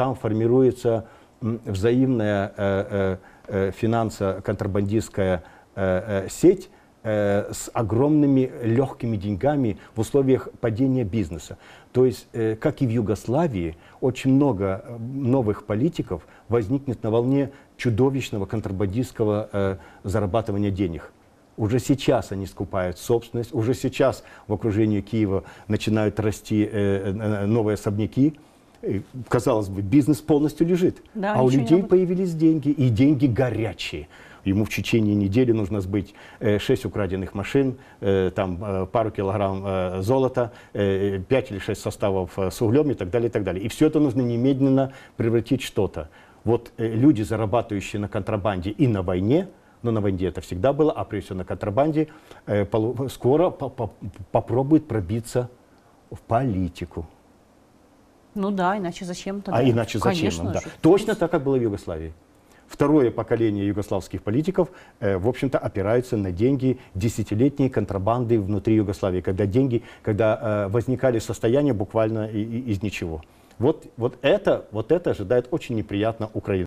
там формируется взаимная э, э, э, финансово-контрабандистская сеть с огромными легкими деньгами в условиях падения бизнеса. То есть, как и в Югославии, очень много новых политиков возникнет на волне чудовищного контрабандистского зарабатывания денег. Уже сейчас они скупают собственность, уже сейчас в окружении Киева начинают расти новые особняки, казалось бы, бизнес полностью лежит. Да, а у людей появились деньги, и деньги горячие. Ему в течение недели нужно сбыть 6 э, украденных машин, э, там э, пару килограмм золота, 5 или 6 составов с углем и так далее, и так далее. И все это нужно немедленно превратить в что-то. Вот люди, зарабатывающие на контрабанде и на войне, но на войне это всегда было, а прежде всего на контрабанде, скоро попробуют пробиться в политику. Ну да, иначе зачем тогда? А иначе зачем? Конечно, нам, да. Точно так, как было в Югославии. Второе поколение югославских политиков, э, в общем-то, опираются на деньги десятилетней контрабанды внутри Югославии, когда деньги, когда э, возникали состояния буквально и, и, из ничего. Вот, вот, это, вот это ожидает очень неприятно Украину.